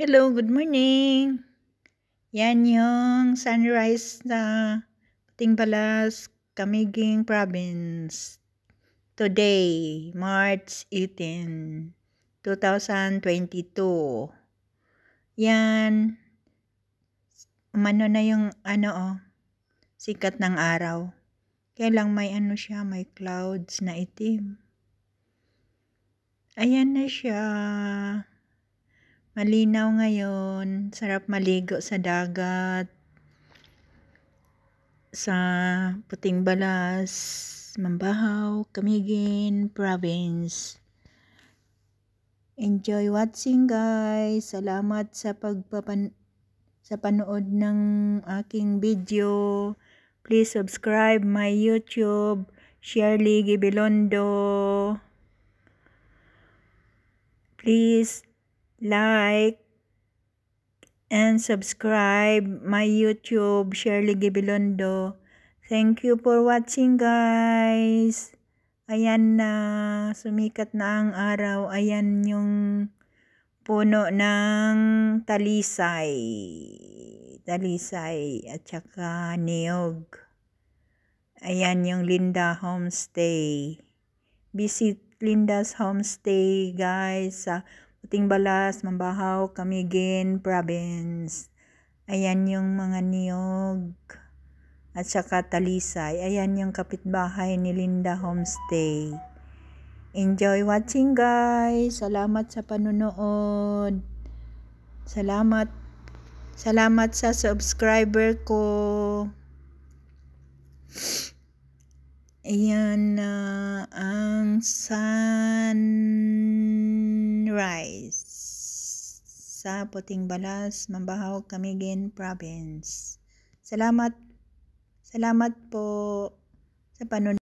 Hello, good morning. Yan yung sunrise na Tingbalas, Kamiging Province. Today, March 18, 2022. Yan, umano na yung ano oh, sikat ng araw. Kaya lang may ano siya, may clouds na itim. Ayan na siya. Malinaw ngayon, sarap maligo sa dagat, sa Puting Balas, Mambahaw, Kamigin, Province. Enjoy watching guys. Salamat sa pagpapan sa panood ng aking video. Please subscribe my YouTube. Shirley Gibilondo. Please like, and subscribe my YouTube, Shirley Gibilondo. Thank you for watching, guys. Ayan na, sumikat na ang araw. Ayan yung puno ng talisay. Talisay at saka niyog. Ayan yung Linda Homestay. Visit Linda's Homestay, guys, sa Timbalas, Mambahaw, Camiguin Province. Ayan yung mga niyog at saka talisay. Ayan yung kapitbahay ni Linda Homestay. Enjoy watching guys. Salamat sa panonood. Salamat. Salamat sa subscriber ko. Ayan na uh, ang sun Sunrise sa Puting Balas, Mambahaw, Camiguin Province. Salamat Salamat po sa panunod.